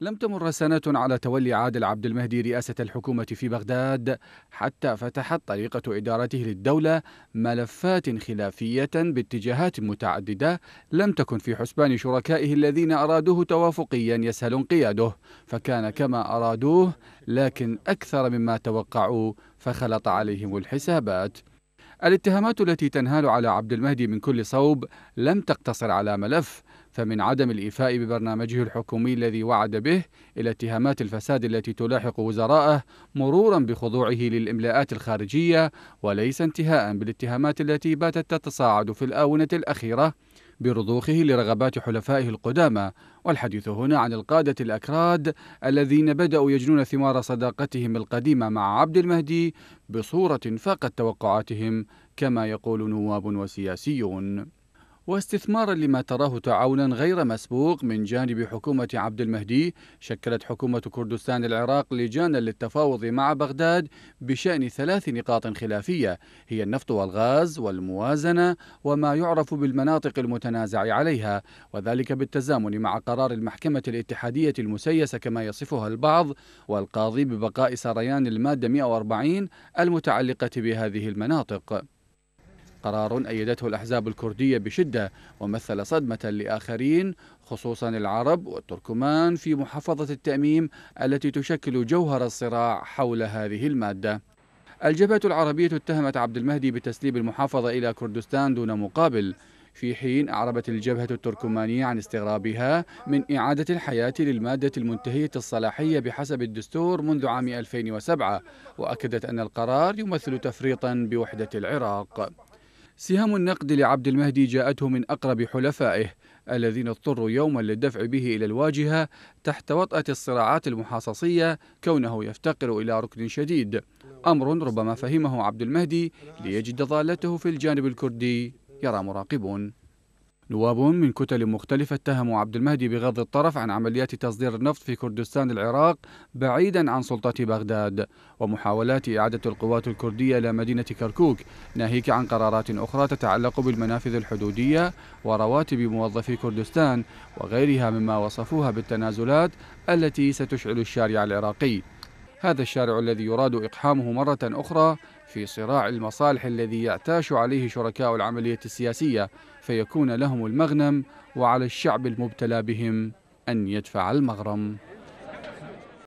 لم تمر سنة على تولي عادل عبد المهدي رئاسة الحكومة في بغداد حتى فتحت طريقة إدارته للدولة ملفات خلافية باتجاهات متعددة لم تكن في حسبان شركائه الذين أرادوه توافقيا يسهل انقياده فكان كما أرادوه لكن أكثر مما توقعوا فخلط عليهم الحسابات الاتهامات التي تنهال على عبد المهدي من كل صوب لم تقتصر على ملف فمن عدم الإيفاء ببرنامجه الحكومي الذي وعد به إلى اتهامات الفساد التي تلاحق وزراءه مرورا بخضوعه للإملاءات الخارجية وليس انتهاء بالاتهامات التي باتت تتصاعد في الآونة الأخيرة برضوخه لرغبات حلفائه القدامى والحديث هنا عن القادة الأكراد الذين بدأوا يجنون ثمار صداقتهم القديمة مع عبد المهدي بصورة فاقت توقعاتهم كما يقول نواب وسياسيون واستثمارا لما تراه تعاونا غير مسبوق من جانب حكومة عبد المهدي شكلت حكومة كردستان العراق لجانا للتفاوض مع بغداد بشأن ثلاث نقاط خلافية هي النفط والغاز والموازنة وما يعرف بالمناطق المتنازع عليها وذلك بالتزامن مع قرار المحكمة الاتحادية المسيسة كما يصفها البعض والقاضي ببقاء سريان المادة 140 المتعلقة بهذه المناطق قرار أيدته الأحزاب الكردية بشدة ومثل صدمة لآخرين خصوصا العرب والتركمان في محافظة التأميم التي تشكل جوهر الصراع حول هذه المادة الجبهة العربية اتهمت عبد المهدي بتسليب المحافظة إلى كردستان دون مقابل في حين أعربت الجبهة التركمانية عن استغرابها من إعادة الحياة للمادة المنتهية الصلاحية بحسب الدستور منذ عام 2007 وأكدت أن القرار يمثل تفريطا بوحدة العراق سهام النقد لعبد المهدي جاءته من أقرب حلفائه الذين اضطروا يوما للدفع به إلى الواجهة تحت وطأة الصراعات المحاصصية كونه يفتقر إلى ركن شديد أمر ربما فهمه عبد المهدي ليجد ضالته في الجانب الكردي يرى مراقبون نواب من كتل مختلفة اتهموا عبد المهدي بغض الطرف عن عمليات تصدير النفط في كردستان العراق بعيدا عن سلطة بغداد ومحاولات إعادة القوات الكردية إلى مدينة كركوك ناهيك عن قرارات أخرى تتعلق بالمنافذ الحدودية ورواتب موظفي كردستان وغيرها مما وصفوها بالتنازلات التي ستشعل الشارع العراقي هذا الشارع الذي يراد إقحامه مرة أخرى في صراع المصالح الذي يعتاش عليه شركاء العملية السياسية فيكون لهم المغنم وعلى الشعب المبتلى بهم أن يدفع المغرم